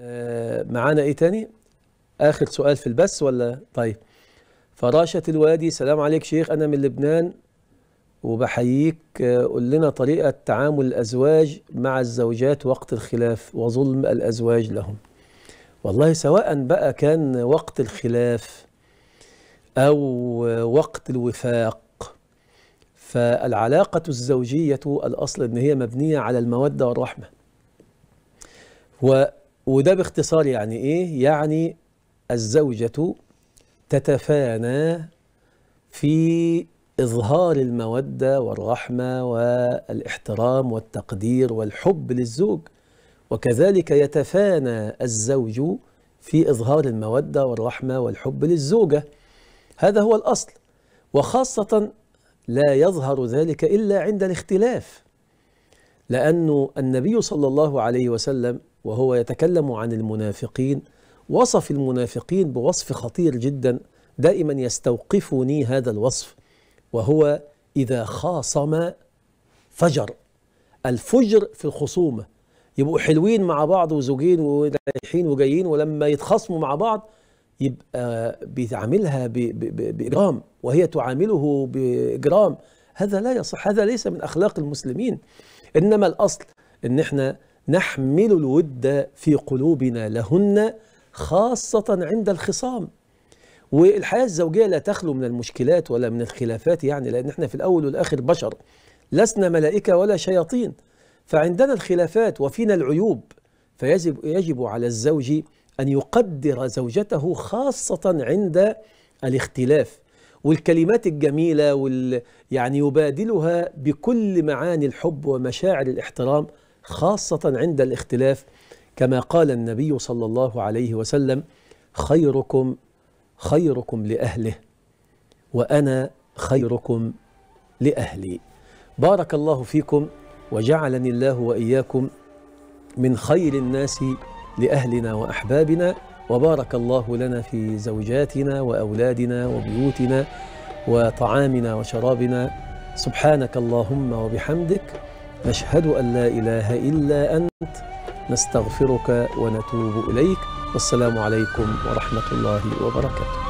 آه، معانا ايه تاني اخر سؤال في البث ولا طيب فراشة الوادي سلام عليك شيخ انا من لبنان وبحييك آه، قول لنا طريقة تعامل الأزواج مع الزوجات وقت الخلاف وظلم الأزواج لهم والله سواء بقى كان وقت الخلاف أو وقت الوفاق فالعلاقة الزوجية الأصل أن هي مبنية على المودة والرحمة وده باختصار يعني ايه يعني الزوجة تتفانى في إظهار المودة والرحمة والاحترام والتقدير والحب للزوج وكذلك يتفانى الزوج في إظهار المودة والرحمة والحب للزوجة هذا هو الأصل وخاصة لا يظهر ذلك إلا عند الاختلاف لأن النبي صلى الله عليه وسلم وهو يتكلم عن المنافقين وصف المنافقين بوصف خطير جدا دائما يستوقفني هذا الوصف وهو اذا خاصم فجر الفجر في الخصومه يبقوا حلوين مع بعض وزوجين ورايحين وجايين ولما يتخاصموا مع بعض يبقى بيعاملها باجرام وهي تعامله باجرام هذا لا يصح هذا ليس من اخلاق المسلمين انما الاصل ان احنا نحمل الود في قلوبنا لهن خاصة عند الخصام والحياة الزوجية لا تخلو من المشكلات ولا من الخلافات يعني لأن احنا في الأول والآخر بشر لسنا ملائكة ولا شياطين فعندنا الخلافات وفينا العيوب فيجب يجب على الزوج أن يقدر زوجته خاصة عند الاختلاف والكلمات الجميلة وال يعني يبادلها بكل معاني الحب ومشاعر الاحترام خاصة عند الاختلاف كما قال النبي صلى الله عليه وسلم خيركم خيركم لأهله وأنا خيركم لأهلي بارك الله فيكم وجعلني الله وإياكم من خير الناس لأهلنا وأحبابنا وبارك الله لنا في زوجاتنا وأولادنا وبيوتنا وطعامنا وشرابنا سبحانك اللهم وبحمدك نشهد أن لا إله إلا أنت نستغفرك ونتوب إليك والسلام عليكم ورحمة الله وبركاته